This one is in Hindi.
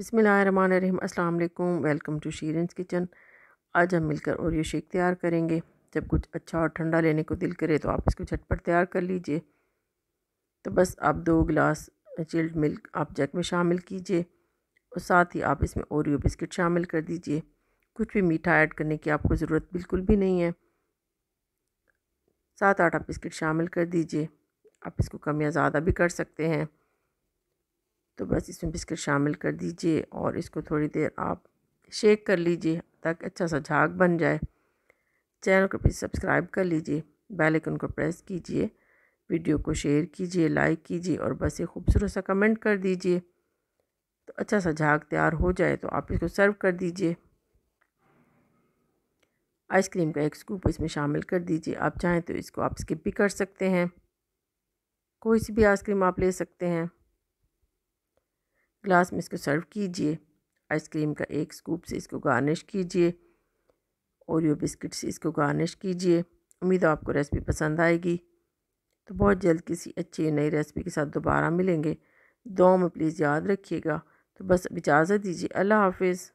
बसमिलीम अस्सलाम वालेकुम वेलकम टू शीरेंस किचन आज हम मिलकर ओरियो शेक तैयार करेंगे जब कुछ अच्छा और ठंडा लेने को दिल करे तो आप इसको झटपट तैयार कर लीजिए तो बस आप दो गिलास चिल्ड मिल्क आप जग में शामिल कीजिए और साथ ही आप इसमें ओरियो बिस्किट शामिल कर दीजिए कुछ भी मीठा ऐड करने की आपको ज़रूरत बिल्कुल भी नहीं है सात आठ आप बिस्किट शामिल कर दीजिए आप इसको कम या ज़्यादा भी कर सकते हैं तो बस इसमें बिस्किट शामिल कर दीजिए और इसको थोड़ी देर आप शेक कर लीजिए ताकि अच्छा सा झाग बन जाए चैनल को प्लीज़ सब्सक्राइब कर लीजिए बेल आइकन को प्रेस कीजिए वीडियो को शेयर कीजिए लाइक कीजिए और बस ये खूबसूरत सा कमेंट कर दीजिए तो अच्छा सा झाग तैयार हो जाए तो आप इसको सर्व कर दीजिए आइसक्रीम का एक स्कूप इसमें शामिल कर दीजिए आप चाहें तो इसको आप स्किप भी कर सकते हैं कोई सी भी आइसक्रीम आप ले सकते हैं ग्लास में इसको सर्व कीजिए आइसक्रीम का एक स्कूप से इसको गार्निश कीजिए ओरियो बिस्किट से इसको गार्निश कीजिए उम्मीद आपको रेसिपी पसंद आएगी तो बहुत जल्द किसी अच्छी नई रेसिपी के साथ दोबारा मिलेंगे दो में प्लीज़ याद रखिएगा तो बस इजाज़त दीजिए अल्लाह हाफिज़